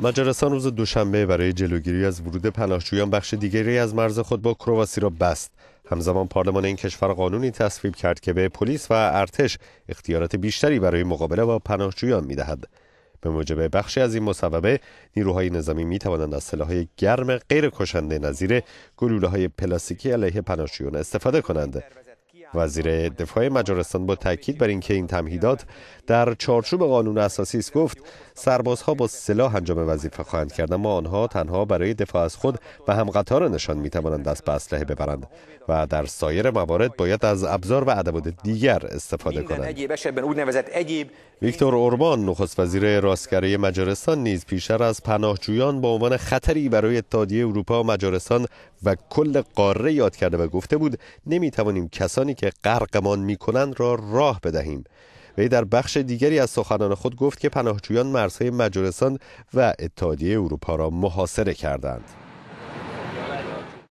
مجارستان روز دوشنبه برای جلوگیری از ورود پناهجویان بخش دیگری از مرز خود با کرواسی را بست همزمان پارلمان این کشور قانونی تصویب کرد که به پلیس و ارتش اختیارات بیشتری برای مقابله با پناهجویان میدهد به موجب بخشی از این مصوبه نیروهای نظامی می توانند از های گرم غیر کشنده نظیر گلوله های پلاستیکی علیه پناهجویان استفاده کنند وزیر دفاع مجارستان با تاکید بر اینکه این تمهیدات در چارچوب قانون اساسی است گفت سربازها با سلاح انجام وظیفه خواهند کرد اما آنها تنها برای دفاع از خود و همقطارانشان می توانند دست به اسلحه ببرند و در سایر موارد باید از ابزار و ادوات دیگر استفاده کنند ویکتور اوربان نخست وزیر راستگرای مجارستان نیز پیشتر از پناهجویان به عنوان خطری برای اتحادیه اروپا و مجارستان و کل قاره یاد کرده و گفته بود نمی کسانی که غرقمان میکنند را راه بدهیم وی در بخش دیگری از سخنان خود گفت که پناهجویان مرزهای مجارستان و اتحادیه اروپا را محاصره کردند